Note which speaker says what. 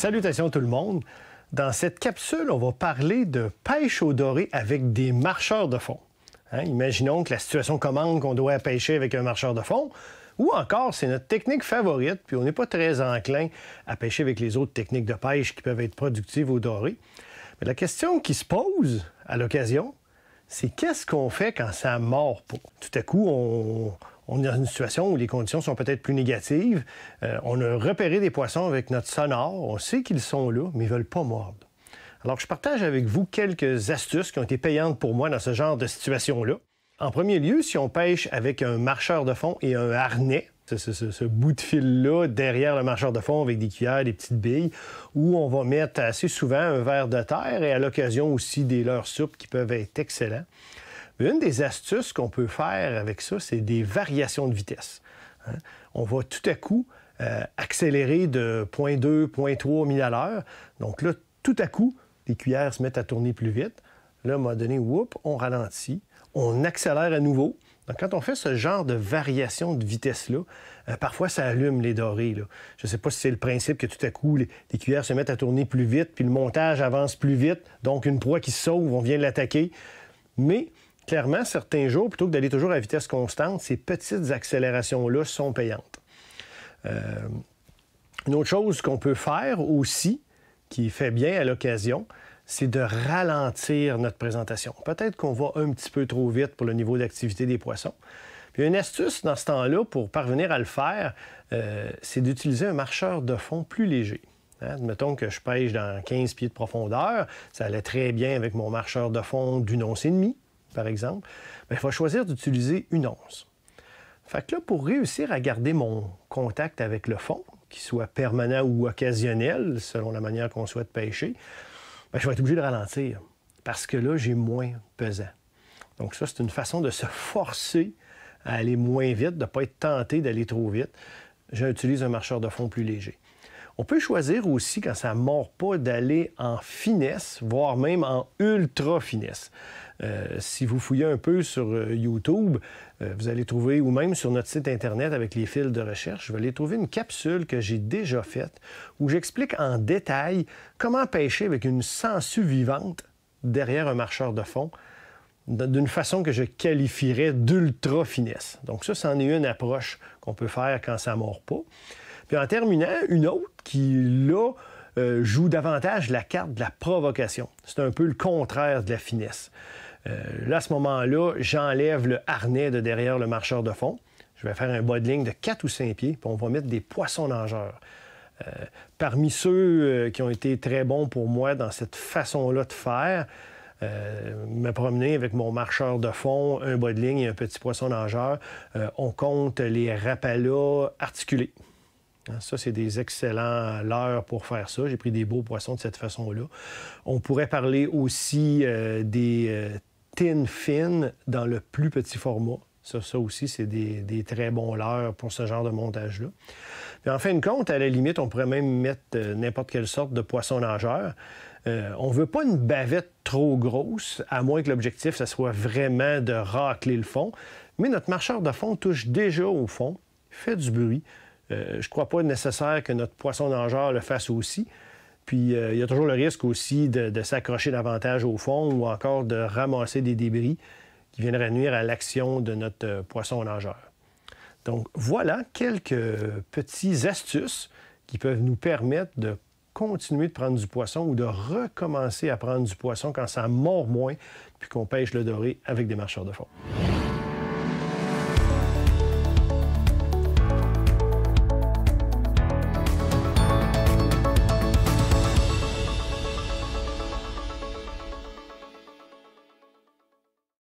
Speaker 1: Salutations tout le monde. Dans cette capsule, on va parler de pêche au doré avec des marcheurs de fond. Hein, imaginons que la situation commande qu'on doit pêcher avec un marcheur de fond. Ou encore, c'est notre technique favorite, puis on n'est pas très enclin à pêcher avec les autres techniques de pêche qui peuvent être productives au doré. Mais la question qui se pose à l'occasion, c'est qu'est-ce qu'on fait quand ça mord pas? Tout à coup, on, on est dans une situation où les conditions sont peut-être plus négatives. Euh, on a repéré des poissons avec notre sonore. On sait qu'ils sont là, mais ils ne veulent pas mordre. Alors, je partage avec vous quelques astuces qui ont été payantes pour moi dans ce genre de situation-là. En premier lieu, si on pêche avec un marcheur de fond et un harnais, ce, bout de fil-là derrière le marcheur de fond avec des cuillères, des petites billes, où on va mettre assez souvent un verre de terre et à l'occasion aussi des leurres soupes qui peuvent être excellents. Une des astuces qu'on peut faire avec ça, c'est des variations de vitesse. Hein. On va tout à coup euh, accélérer de 0.2, 0.3 milles à l'heure. Donc là, tout à coup, les cuillères se mettent à tourner plus vite. Là, à un moment donné, whoop, on ralentit, on accélère à nouveau. Donc, quand on fait ce genre de variation de vitesse-là, euh, parfois ça allume les dorés. Je ne sais pas si c'est le principe que tout à coup, les, les, cuillères se mettent à tourner plus vite, puis le montage avance plus vite, donc une proie qui se sauve, on vient l'attaquer. Mais clairement, certains jours, plutôt que d'aller toujours à vitesse constante, ces petites accélérations-là sont payantes. Euh, une autre chose qu'on peut faire aussi, qui fait bien à l'occasion, c'est de ralentir notre présentation. Peut-être qu'on va un petit peu trop vite pour le niveau d'activité des poissons. Puis une astuce dans ce temps-là pour parvenir à le faire, euh, c'est d'utiliser un marcheur de fond plus léger. Hein, admettons que je pêche dans 15 pieds de profondeur, ça allait très bien avec mon marcheur de fond d'une once et demie par exemple, mais ben, il faut choisir d'utiliser une once. Fait pour réussir à garder mon contact avec le fond, qu'il soit permanent ou occasionnel, selon la manière qu'on souhaite pêcher, ben, je vais être obligé de ralentir parce que là, j'ai moins pesant. Donc ça, c'est une façon de se forcer à aller moins vite, de ne pas être tenté d'aller trop vite. J'utilise un marcheur de fond plus léger. On peut choisir aussi, quand ça ne mord pas, d'aller en finesse, voire même en ultra finesse. Euh, si vous fouillez un peu sur euh, YouTube, euh, vous allez trouver, ou même sur notre site Internet avec les fils de recherche, vous allez trouver une capsule que j'ai déjà faite où j'explique en détail comment pêcher avec une sangsue vivante derrière un marcheur de fond d'une façon que je qualifierais d'ultra finesse. Donc ça, c'en est une approche qu'on peut faire quand ça ne mord pas. Puis en terminant, une autre qui, là, euh, joue davantage la carte de la provocation. C'est un peu le contraire de la finesse. Euh, là, à ce moment-là, j'enlève le harnais de derrière le marcheur de fond. Je vais faire un bas de ligne de 4 ou 5 pieds, puis on va mettre des poissons nageurs. Euh, parmi ceux qui ont été très bons pour moi dans cette façon-là de faire, me promener avec mon marcheur de fond, un bas de ligne et un petit poisson nageur, on compte les rapalas articulés. Ah, ça, c'est des excellents leurres pour faire ça. J'ai pris des beaux poissons de cette façon-là. On pourrait parler aussi euh, des euh, fines dans le plus petit format. Ça, ça aussi, c'est des, très bons leurres pour ce genre de montage-là. en fin de compte, à la limite, on pourrait même mettre euh, n'importe quelle sorte de poisson nageur. Euh, on ne veut pas une bavette trop grosse, à moins que l'objectif, ce soit vraiment de racler le fond. Mais notre marcheur de fond touche déjà au fond, fait du bruit. Euh, je ne crois pas nécessaire que notre poisson nageur le fasse aussi. Puis euh, il y a toujours le risque aussi de, de s'accrocher davantage au fond ou encore de ramasser des débris qui viendraient nuire à l'action de notre euh, poisson nageur. Donc voilà quelques petites astuces qui peuvent nous permettre de continuer de prendre du poisson ou de recommencer à prendre du poisson quand ça mord moins, puis qu'on pêche le doré avec des marcheurs de fond.